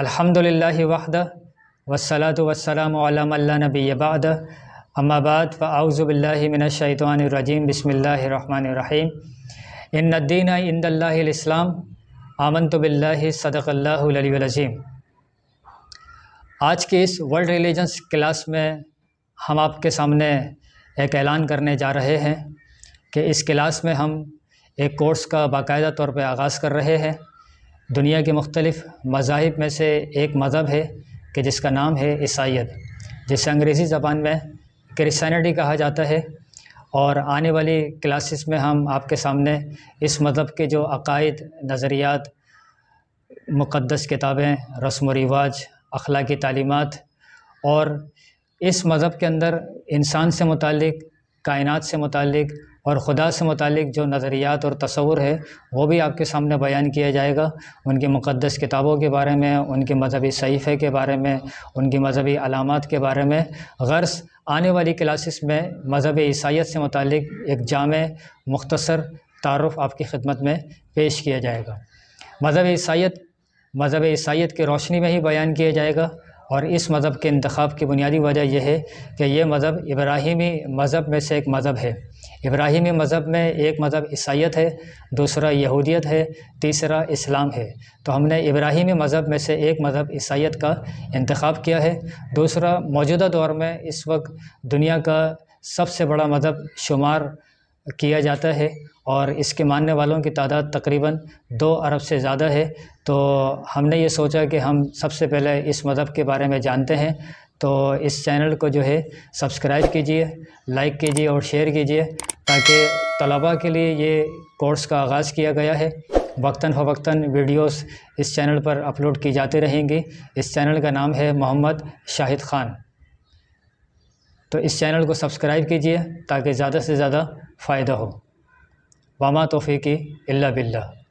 अल्हम्दुलिल्लाह वहद वसलात वसलाम नबी बाद अम्माबाद फ़ाउज़बिल्लिमिनशैतवानरजीम बसमीम इन्नद्दीन इंदल्लाम आमन तो बिल्ला सदक़ल्लाजीम आज के इस वर्ल्ड रिलीजन्स क्लास में हम आपके सामने एक ऐलान करने जा रहे हैं कि इस क्लास में हम एक कोर्स का बाकायदा तौर पर आगाज़ कर रहे हैं दुनिया के मुख्तलिफ़ मज़ाहिब में से एक मज़हब है कि जिसका नाम है ईसाइत जिसे अंग्रेज़ी ज़बान में क्रिस्चानिटी कहा जाता है और आने वाली क्लासेस में हम आपके सामने इस मज़हब के जो अकायद नज़रियात मुक़दस किताबें रस्म व रिवाज अखलाकी तालीमत और इस मज़हब के अंदर इंसान से मुतक़ कायनात से मुतक़ और ख़ुदा से मुतक़ जो नज़रियात और तस्वुर है वो भी आपके सामने बयान किया जाएगा उनकी मुक़दस किताबों के बारे में उनके मजहबी सहीफ़े के बारे में उनकी मजहबी अलामत के बारे में गर्स आने वाली क्लासेस में मजहब ईसाइत से मुतक़ एक जाम मुख्तसर तारफ़ आपकी खिदमत में पेश किया जाएगा मजहब ईसाइत मजहब ईसाइत की रोशनी में ही बयान किया जाएगा और इस मज़हब के इंतब की बुनियादी वजह यह है कि यह मज़हब इब्राहिमी मज़हब में से एक मज़हब है इब्राहिमी मज़हब में एक मज़हब ईसाइत है दूसरा यहूदियत है तीसरा इस्लाम है तो हमने इब्राहिमी मज़हब में से एक मज़हब ईसाइत का इंतखब किया है दूसरा मौजूदा दौर में इस वक्त दुनिया का सबसे बड़ा मज़हब शुमार किया जाता है और इसके मानने वालों की तादाद तकरीबन दो अरब से ज़्यादा है तो हमने ये सोचा कि हम सबसे पहले इस मदहब के बारे में जानते हैं तो इस चैनल को जो है सब्सक्राइब कीजिए लाइक कीजिए और शेयर कीजिए ताकि तलबा के लिए ये कोर्स का आगाज़ किया गया है वक्ता फ़वक्ता वीडियोस इस चैनल पर अपलोड की जाती रहेंगी इस चैनल का नाम है मोहम्मद शाहिद ख़ान तो इस चैनल को सब्सक्राइब कीजिए ताकि ज़्यादा से ज़्यादा फ़ायदा हो वामा तोफ़ी की बिल्ला